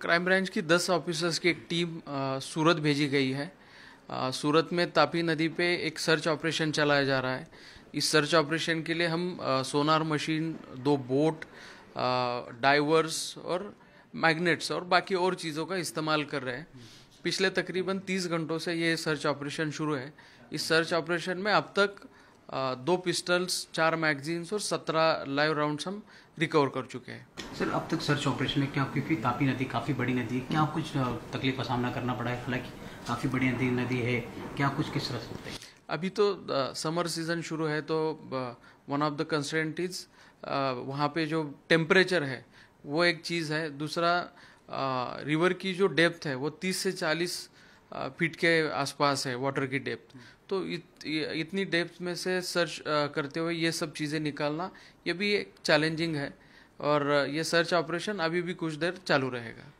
crime branch की दस officers की एक टीम सूरत भेजी गई है आ, सूरत में तापी नदी पे एक सर्च ऑपरेशन चलाया जा रहा है इस सर्च ऑपरेशन के लिए हम आ, सोनार मशीन दो बोट डाइवर्स और मैग्नेट्स और बाकी और चीज़ों का इस्तेमाल कर रहे हैं पिछले तकरीबन 30 घंटों से ये सर्च ऑपरेशन शुरू है इस सर्च ऑपरेशन में अब तक दो पिस्टल्स चार मैगजीन्स और सत्रह लाइव राउंड्स हम रिकवर कर चुके हैं सर अब तक सर्च ऑपरेशन में क्या क्योंकि तापी नदी काफ़ी बड़ी नदी है क्या कुछ तकलीफ का सामना करना पड़ा है हालांकि काफ़ी बड़ी नदी नदी है क्या कुछ किस तरह से अभी तो समर सीज़न शुरू है तो one of the consent is वहाँ पे जो टेम्परेचर है वो एक चीज़ है दूसरा रिवर की जो डेप्थ है वो तीस से चालीस फीट के आसपास है वाटर की डेप्थ तो इत, इतनी डेप्थ में से सर्च करते हुए ये सब चीज़ें निकालना ये भी एक चैलेंजिंग है और ये सर्च ऑपरेशन अभी भी कुछ देर चालू रहेगा